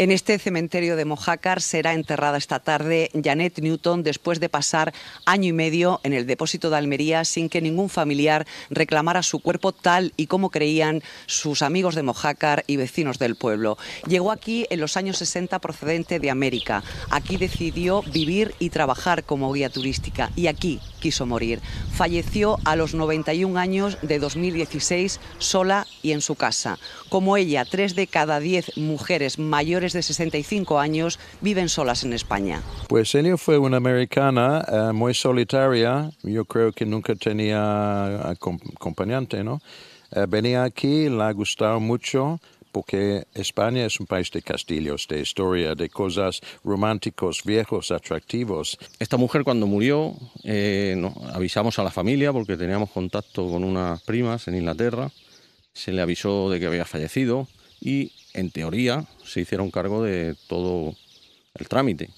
En este cementerio de Mojácar será enterrada esta tarde Janet Newton después de pasar año y medio en el depósito de Almería sin que ningún familiar reclamara su cuerpo tal y como creían sus amigos de Mojácar y vecinos del pueblo. Llegó aquí en los años 60 procedente de América. Aquí decidió vivir y trabajar como guía turística y aquí quiso morir. Falleció a los 91 años de 2016 sola y en su casa. Como ella, tres de cada diez mujeres mayores de 65 años viven solas en España. Pues ella fue una americana eh, muy solitaria. Yo creo que nunca tenía acompañante, ¿no? Eh, venía aquí, la gustado mucho porque España es un país de castillos, de historia, de cosas románticos, viejos, atractivos. Esta mujer cuando murió, eh, avisamos a la familia porque teníamos contacto con unas primas en Inglaterra, se le avisó de que había fallecido y en teoría se hicieron cargo de todo el trámite.